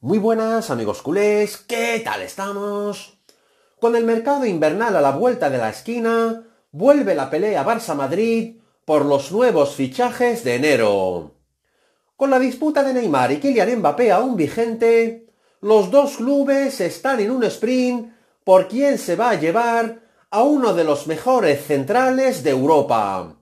Muy buenas amigos culés, ¿qué tal estamos? Con el mercado invernal a la vuelta de la esquina, vuelve la pelea Barça-Madrid por los nuevos fichajes de enero. Con la disputa de Neymar y Kylian Mbappé aún vigente, los dos clubes están en un sprint por quien se va a llevar a uno de los mejores centrales de Europa.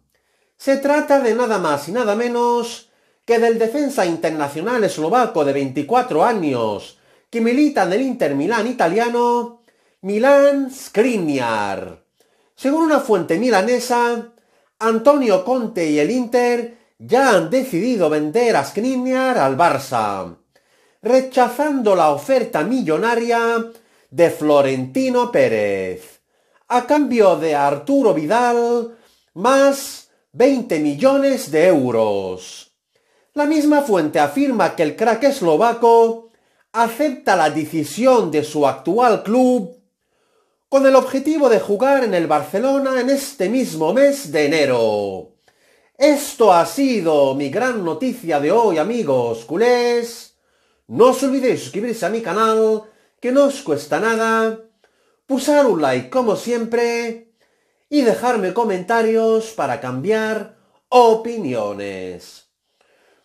Se trata de nada más y nada menos que del defensa internacional eslovaco de 24 años, que milita en el Inter Milán italiano, Milán Skriniar. Según una fuente milanesa, Antonio Conte y el Inter ya han decidido vender a Skriniar al Barça, rechazando la oferta millonaria de Florentino Pérez, a cambio de Arturo Vidal más 20 millones de euros. La misma fuente afirma que el crack eslovaco acepta la decisión de su actual club con el objetivo de jugar en el Barcelona en este mismo mes de enero. Esto ha sido mi gran noticia de hoy, amigos culés. No os olvidéis suscribirse a mi canal, que no os cuesta nada, pulsar un like como siempre y dejarme comentarios para cambiar opiniones.